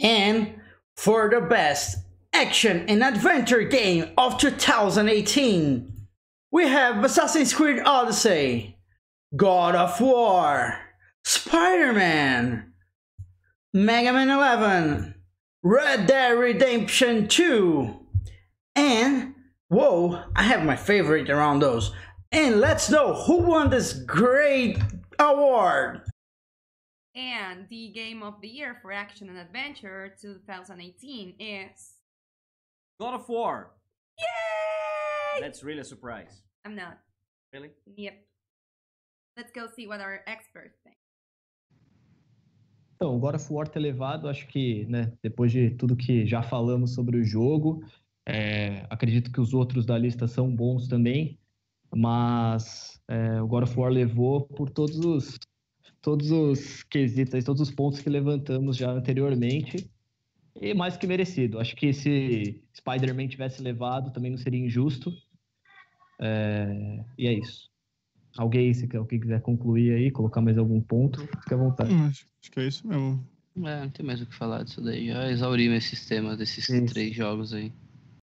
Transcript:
and for the best action and adventure game of 2018, we have Assassin's Creed Odyssey, God of War, Spider Man, Mega Man 11, Red Dead Redemption 2, and whoa, I have my favorite around those. And let's know who won this great award. And the game of the year for action and adventure 2018 is God of War. Yay! That's really a surprise. I'm not. Really? Yep. Let's go see what our experts think. Então, God of War tá elevado, acho que, né, depois de tudo que já falamos sobre o jogo, é, acredito que os outros da lista são bons também, mas é, o God of War levou por todos os todos os quesitos, todos os pontos que levantamos já anteriormente. E mais que merecido. Acho que se Spider-Man tivesse levado, também não seria injusto. É... E é isso. Alguém, se alguém quiser concluir aí, colocar mais algum ponto, fica à vontade. Hum, acho, acho que é isso mesmo. É, não tem mais o que falar disso daí. Já exaurimos esses temas desses isso. três jogos aí.